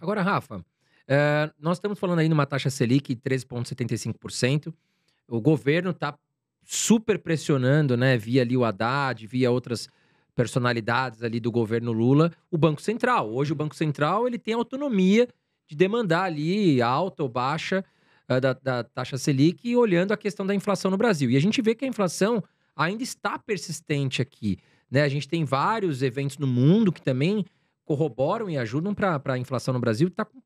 Agora, Rafa, é, nós estamos falando aí numa taxa Selic de 13,75%. O governo está super pressionando, né? Via ali o Haddad, via outras personalidades ali do governo Lula, o Banco Central. Hoje o Banco Central ele tem autonomia de demandar ali alta ou baixa uh, da, da, taxa Selic olhando a questão da inflação no Brasil. E a gente vê que a inflação ainda está persistente aqui. Né? A gente tem vários eventos no mundo que também corroboram e ajudam para a inflação no Brasil está com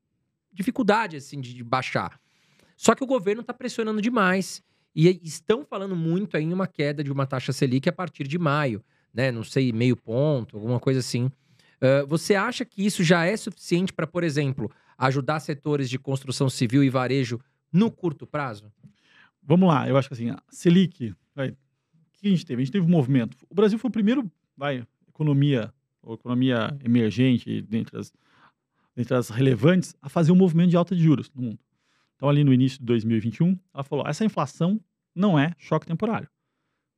dificuldade assim de, de baixar. Só que o governo está pressionando demais e estão falando muito aí em uma queda de uma taxa Selic a partir de maio, né? Não sei, meio ponto, alguma coisa assim. Uh, você acha que isso já é suficiente para, por exemplo, ajudar setores de construção civil e varejo no curto prazo? Vamos lá, eu acho que assim, a Selic, vai, o que a gente teve? A gente teve um movimento. O Brasil foi o primeiro, vai, economia ou economia emergente, dentre as, dentre as relevantes, a fazer um movimento de alta de juros no mundo. Então, ali no início de 2021, ela falou: essa inflação não é choque temporário.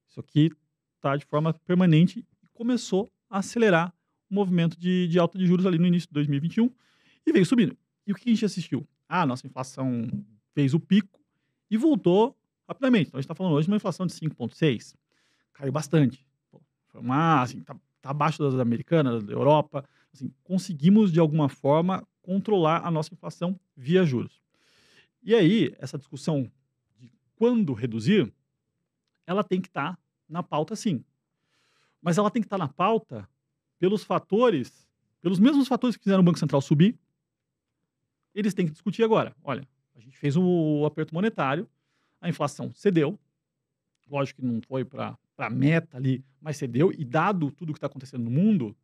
Isso aqui está de forma permanente e começou a acelerar o movimento de, de alta de juros ali no início de 2021 e veio subindo. E o que a gente assistiu? Ah, nossa inflação fez o pico e voltou rapidamente. Então, a gente está falando hoje de uma inflação de 5,6. Caiu bastante. Foi uma, assim, tá abaixo das americanas, da Europa. Assim, conseguimos, de alguma forma, controlar a nossa inflação via juros. E aí, essa discussão de quando reduzir, ela tem que estar tá na pauta, sim. Mas ela tem que estar tá na pauta pelos fatores, pelos mesmos fatores que fizeram o Banco Central subir, eles têm que discutir agora. Olha, a gente fez o um aperto monetário, a inflação cedeu, lógico que não foi para para a meta ali, mas cedeu. E dado tudo o que está acontecendo no mundo,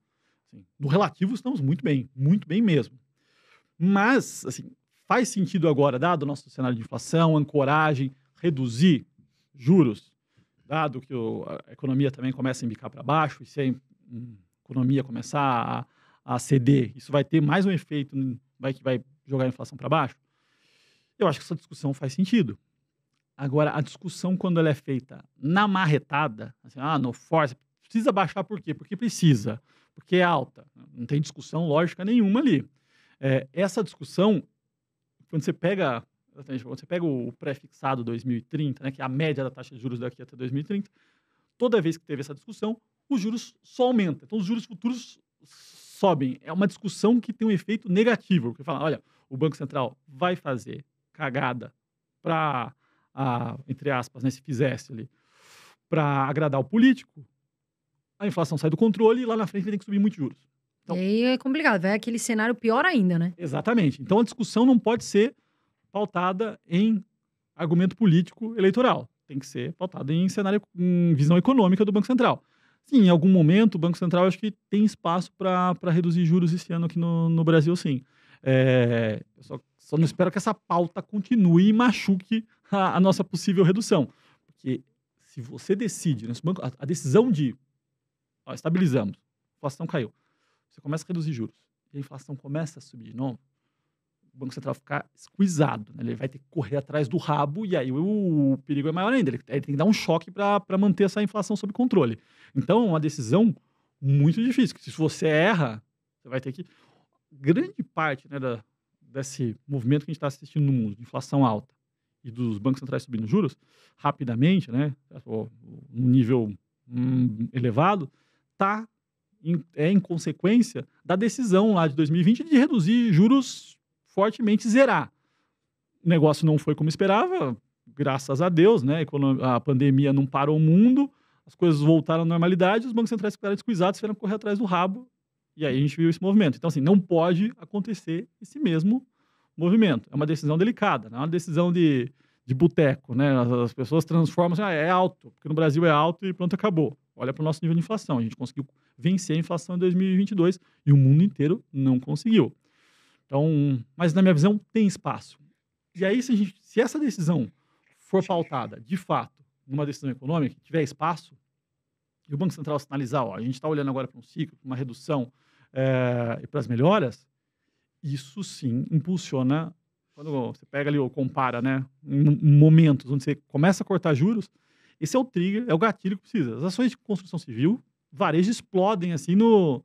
assim, no relativo estamos muito bem, muito bem mesmo. Mas, assim, faz sentido agora, dado o nosso cenário de inflação, ancoragem, reduzir juros, dado que o, a economia também começa a embicar para baixo, e se a economia começar a, a, ceder, isso vai ter mais um efeito vai, que vai jogar a inflação para baixo? Eu acho que essa discussão faz sentido. Agora, a discussão, quando ela é feita na marretada, assim, ah, no force, precisa baixar por quê? Porque precisa, porque é alta. Não tem discussão lógica nenhuma ali. É, essa discussão, quando você pega quando você pega o prefixado 2030, né, que é a média da taxa de juros daqui até 2030, toda vez que teve essa discussão, os juros só aumentam. Então, os juros futuros sobem. É uma discussão que tem um efeito negativo, porque fala, olha, o Banco Central vai fazer cagada para a, entre aspas, né, se fizesse ali, para agradar o político, a inflação sai do controle e lá na frente ele tem que subir muitos juros. Então, e aí é complicado, vai aquele cenário pior ainda, né? Exatamente. Então a discussão não pode ser pautada em argumento político eleitoral. Tem que ser pautada em cenário, em visão econômica do Banco Central. Sim, em algum momento o Banco Central acho que tem espaço para reduzir juros esse ano aqui no, no Brasil, sim. É, só, só, não espero que essa pauta continue e machuque a, a nossa possível redução. Porque se você decide, banco, a, a, decisão de ó, estabilizamos, a inflação caiu, você começa a reduzir juros e a inflação começa a subir de novo, o Banco Central ficar esquisado, né? ele vai ter que correr atrás do rabo e aí o, o perigo é maior ainda. Ele, ele, tem que dar um choque para manter essa inflação sob controle. Então, é uma decisão muito difícil. Se você erra, você vai ter que grande parte né, da, desse movimento que a gente está assistindo no mundo, de inflação alta e dos bancos centrais subindo juros rapidamente, né, no nível hum, elevado, tá em, é em consequência da decisão lá de 2020 de reduzir juros fortemente, zerar. O negócio não foi como esperava, graças a Deus, né? A pandemia não parou o mundo, as coisas voltaram à normalidade, os bancos centrais ficaram descuidados, ficaram correr atrás do rabo e aí a gente viu esse movimento. Então, assim, não pode acontecer esse mesmo movimento. É uma decisão delicada, não é uma decisão de, de boteco, né? As, as, pessoas transformam, assim, ah, é alto, porque no Brasil é alto e pronto, acabou. Olha para o nosso nível de inflação. A gente conseguiu vencer a inflação em 2022 e o mundo inteiro não conseguiu. Então, mas na minha visão, tem espaço. E aí, se, gente, se essa decisão for pautada, de fato, numa decisão econômica, tiver espaço, e o Banco Central sinalizar, ó, a gente está olhando agora para um ciclo, uma redução é, e para as melhoras, isso sim impulsiona. Quando você pega ali ou compara, né? Momentos onde você começa a cortar juros, esse é o trigger, é o gatilho que precisa. As ações de construção civil, varejo explodem assim no,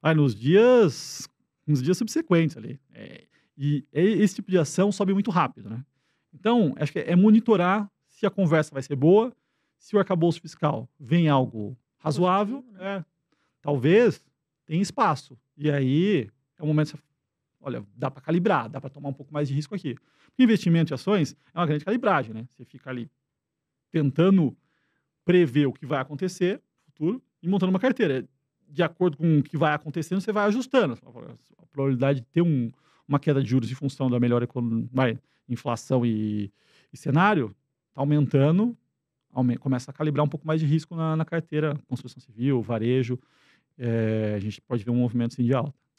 ah, nos dias nos dias subsequentes ali. É, e é, esse tipo de ação sobe muito rápido, né? Então, acho que é monitorar se a conversa vai ser boa, se o arcabouço fiscal vem algo razoável, né? é, talvez tem espaço. E aí é o momento que você, olha, dá para calibrar, dá para tomar um pouco mais de risco aqui. investimento em ações é uma grande calibragem, né? Você fica ali tentando prever o que vai acontecer no futuro e montando uma carteira. De acordo com o que vai acontecendo, você vai ajustando. A probabilidade de ter um, uma queda de juros em função da melhor economia, vai, inflação e, e cenário está aumentando, aumenta, começa a calibrar um pouco mais de risco na, na carteira, construção civil, varejo é, a gente pode ver um movimento assim, de alta.